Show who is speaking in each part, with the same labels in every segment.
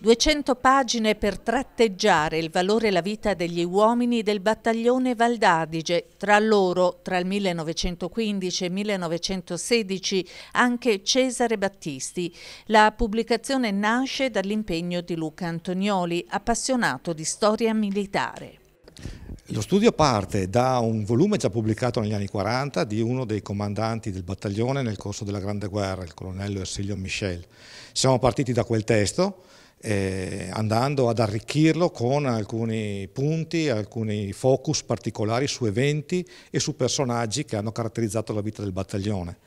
Speaker 1: 200 pagine per tratteggiare il valore e la vita degli uomini del battaglione Valdadige. Tra loro, tra il 1915 e il 1916, anche Cesare Battisti. La pubblicazione nasce dall'impegno di Luca Antonioli, appassionato di storia militare.
Speaker 2: Lo studio parte da un volume già pubblicato negli anni 40 di uno dei comandanti del battaglione nel corso della Grande Guerra, il colonnello Ersilio Michel. Siamo partiti da quel testo eh, andando ad arricchirlo con alcuni punti, alcuni focus particolari su eventi e su personaggi che hanno caratterizzato la vita del battaglione.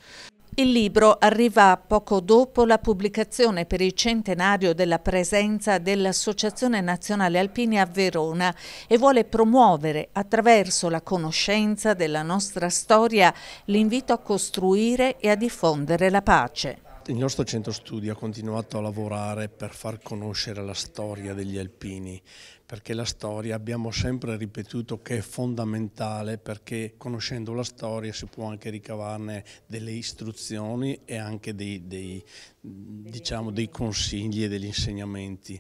Speaker 1: Il libro arriva poco dopo la pubblicazione per il centenario della presenza dell'Associazione Nazionale Alpini a Verona e vuole promuovere attraverso la conoscenza della nostra storia l'invito a costruire e a diffondere la pace.
Speaker 3: Il nostro centro studi ha continuato a lavorare per far conoscere la storia degli alpini, perché la storia abbiamo sempre ripetuto che è fondamentale perché conoscendo la storia si può anche ricavarne delle istruzioni e anche dei, dei, diciamo, dei consigli e degli insegnamenti.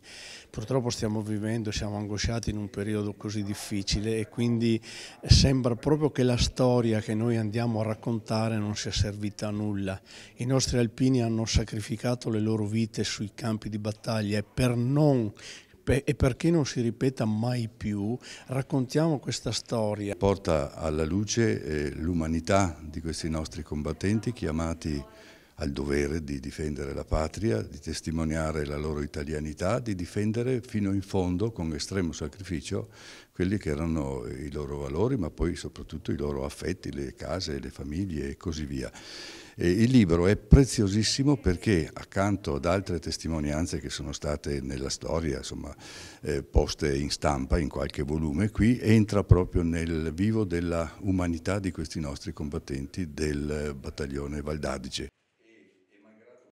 Speaker 3: Purtroppo stiamo vivendo, siamo angosciati in un periodo così difficile e quindi sembra proprio che la storia che noi andiamo a raccontare non sia servita a nulla. I nostri alpini hanno hanno sacrificato le loro vite sui campi di battaglia e per non e perché non si ripeta mai più, raccontiamo questa
Speaker 4: storia. Porta alla luce eh, l'umanità di questi nostri combattenti chiamati al dovere di difendere la patria, di testimoniare la loro italianità, di difendere fino in fondo con estremo sacrificio quelli che erano i loro valori, ma poi soprattutto i loro affetti, le case, le famiglie e così via. E il libro è preziosissimo perché accanto ad altre testimonianze che sono state nella storia, insomma, eh, poste in stampa in qualche volume, qui entra proprio nel vivo della umanità di questi nostri combattenti del battaglione Valdadice.